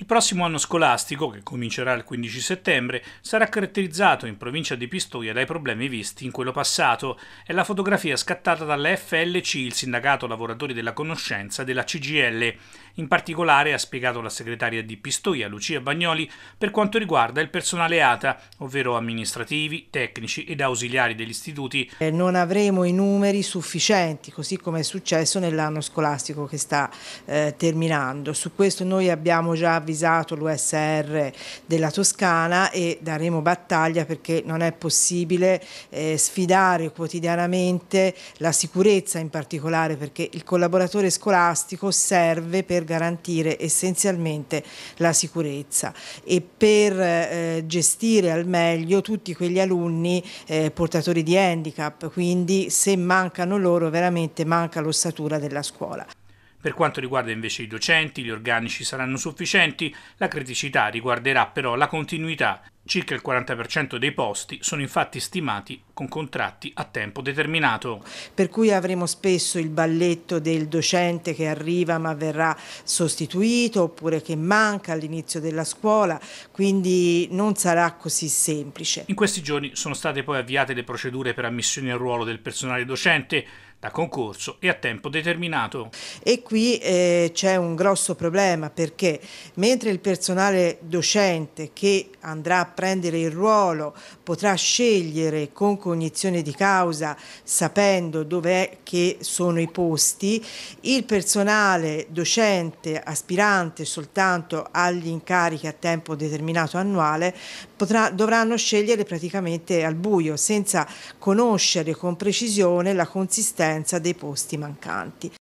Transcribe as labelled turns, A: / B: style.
A: Il prossimo anno scolastico, che comincerà il 15 settembre, sarà caratterizzato in provincia di Pistoia dai problemi visti in quello passato. È la fotografia scattata dalla FLC, il Sindacato Lavoratori della Conoscenza, della CGL. In particolare, ha spiegato la segretaria di Pistoia, Lucia Bagnoli, per quanto riguarda il personale ATA, ovvero amministrativi, tecnici ed ausiliari degli istituti.
B: Eh, non avremo i numeri sufficienti, così come è successo nell'anno scolastico che sta eh, terminando. Su questo noi abbiamo già avvisato avvisato l'USR della Toscana e daremo battaglia perché non è possibile eh, sfidare quotidianamente la sicurezza in particolare perché il collaboratore scolastico serve per garantire essenzialmente la sicurezza e per eh, gestire al meglio tutti quegli alunni eh, portatori di handicap, quindi se mancano loro veramente manca l'ossatura della scuola.
A: Per quanto riguarda invece i docenti, gli organici saranno sufficienti, la criticità riguarderà però la continuità. Circa il 40% dei posti sono infatti stimati con contratti a tempo determinato.
B: Per cui avremo spesso il balletto del docente che arriva ma verrà sostituito oppure che manca all'inizio della scuola, quindi non sarà così semplice. In
A: questi giorni sono state poi avviate le procedure per ammissione al ruolo del personale docente da concorso e a tempo determinato.
B: E qui eh, c'è un grosso problema perché mentre il personale docente che andrà a prendere il ruolo potrà scegliere con concorso cognizione di causa, sapendo dove che sono i posti, il personale docente aspirante soltanto agli incarichi a tempo determinato annuale potrà, dovranno scegliere praticamente al buio, senza conoscere con precisione la consistenza dei posti mancanti.